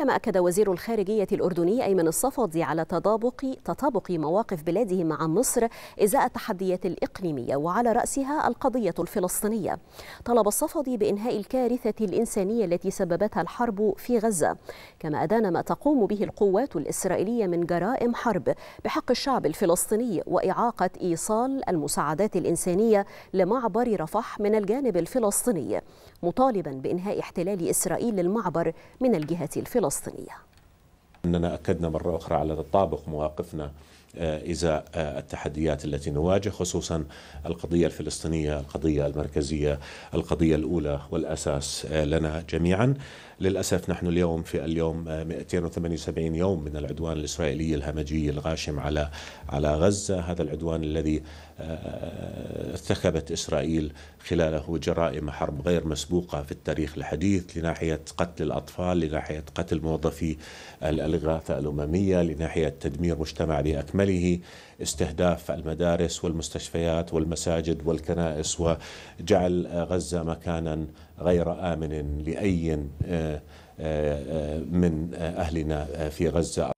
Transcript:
كما أكد وزير الخارجية الأردني أيمن الصفدي على تطابق تطابق مواقف بلاده مع مصر إزاء التحديات الإقليمية وعلى رأسها القضية الفلسطينية طلب الصفدي بإنهاء الكارثة الإنسانية التي سببتها الحرب في غزة كما أدان ما تقوم به القوات الإسرائيلية من جرائم حرب بحق الشعب الفلسطيني وإعاقة إيصال المساعدات الإنسانية لمعبر رفح من الجانب الفلسطيني مطالبا بإنهاء احتلال إسرائيل للمعبر من الجهة الفلسطينية الفلسطينية أننا أكدنا مرة أخرى على تطابق مواقفنا آه، ازاء آه، التحديات التي نواجه خصوصا القضيه الفلسطينيه، القضيه المركزيه، القضيه الاولى والاساس آه، لنا جميعا. للاسف نحن اليوم في اليوم 278 يوم من العدوان الاسرائيلي الهمجي الغاشم على على غزه، هذا العدوان الذي ارتكبت اسرائيل خلاله جرائم حرب غير مسبوقه في التاريخ الحديث لناحيه قتل الاطفال، لناحيه قتل موظفي الاغاثه الامميه، لناحيه تدمير مجتمع باكمله باكمله استهداف المدارس والمستشفيات والمساجد والكنائس وجعل غزه مكانا غير امن لاي آه، آه، آه، من اهلنا في غزه